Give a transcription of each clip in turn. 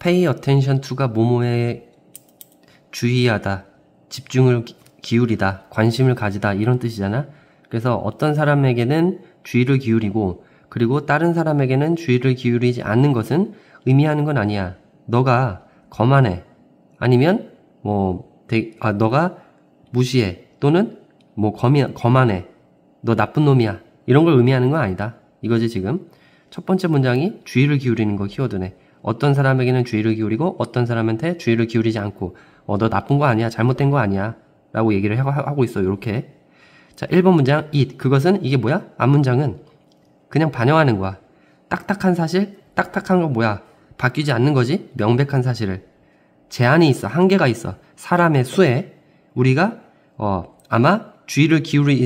pay attention to가 뭐뭐에 주의하다, 집중을 기울이다, 관심을 가지다 이런 뜻이잖아. 그래서 어떤 사람에게는 주의를 기울이고 그리고 다른 사람에게는 주의를 기울이지 않는 것은 의미하는 건 아니야. 너가 거만해. 아니면 뭐 되, 아, 너가 무시해 또는 뭐 거미, 거만해. 너 나쁜 놈이야. 이런 걸 의미하는 건 아니다. 이거지 지금. 첫 번째 문장이 주의를 기울이는 거 키워드네. 어떤 사람에게는 주의를 기울이고 어떤 사람한테 주의를 기울이지 않고 어, 너 나쁜 거 아니야. 잘못된 거 아니야. 라고 얘기를 하고 있어. 요렇게. 자, 1번 문장 it 그것은 이게 뭐야? 앞 문장은 그냥 반영하는 거야. 딱딱한 사실, 딱딱한 건 뭐야? 바뀌지 않는 거지. 명백한 사실을. 제한이 있어. 한계가 있어. 사람의 수에 우리가 어, 아마 주의를 기울일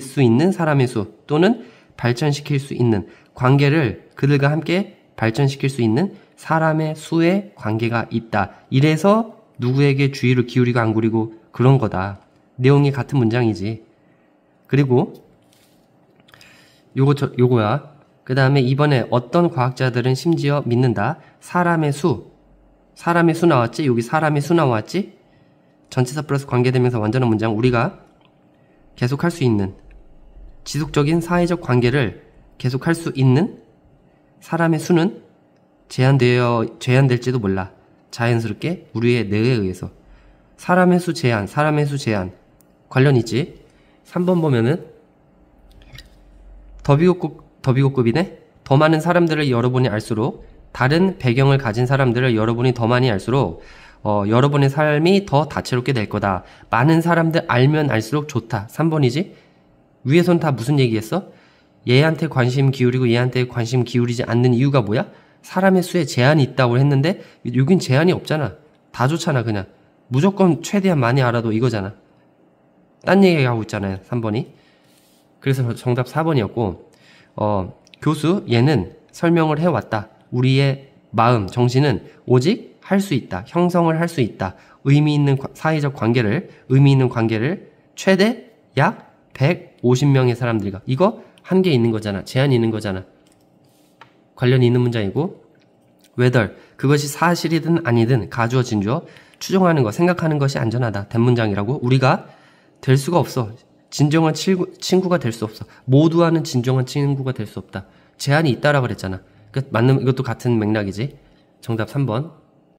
수 있는 사람의 수 또는 발전시킬 수 있는 관계를 그들과 함께 발전시킬 수 있는 사람의 수의 관계가 있다. 이래서 누구에게 주의를 기울이고 안 구리고 그런 거다. 내용이 같은 문장이지. 그리고 요거 저, 요거야. 그 다음에 이번에 어떤 과학자들은 심지어 믿는다. 사람의 수. 사람의 수 나왔지? 여기 사람의 수 나왔지? 전체사 플러스 관계되면서 완전한 문장 우리가 계속할 수 있는 지속적인 사회적 관계를 계속할 수 있는 사람의 수는 제한되어 제한될지도 몰라. 자연스럽게 우리의 뇌에 의해서 사람의 수 제한, 사람의 수 제한 관련 있지. 3번 보면은 더비고급 더비고급이네. 더 많은 사람들을 여러분이 알수록 다른 배경을 가진 사람들을 여러분이 더 많이 알수록 어, 여러분의 삶이 더 다채롭게 될 거다. 많은 사람들 알면 알수록 좋다. 3번이지. 위에선 다 무슨 얘기했어? 얘한테 관심 기울이고 얘한테 관심 기울이지 않는 이유가 뭐야? 사람의 수에 제한이 있다고 했는데 여긴 제한이 없잖아. 다 좋잖아 그냥. 무조건 최대한 많이 알아도 이거잖아. 딴 얘기하고 있잖아요. 3번이. 그래서 정답 4번이었고 어, 교수 얘는 설명을 해왔다. 우리의 마음, 정신은 오직 할 수 있다. 형성을 할 수 있다. 의미 있는 사회적 관계를 의미 있는 관계를 최대 약 150명의 사람들과 이거 한계 있는 거잖아. 제한이 있는 거잖아. 관련이 있는 문장이고 whether 그것이 사실이든 아니든 가주어 진주어 추정하는 거, 생각하는 것이 안전하다. 된 문장이라고 우리가 될 수가 없어. 진정한 친구, 가될 수 없어. 모두와는 진정한 친구가 될 수 없다. 제한이 있다라고 그랬잖아. 그, 맞는, 이것도 같은 맥락이지. 정답 3번.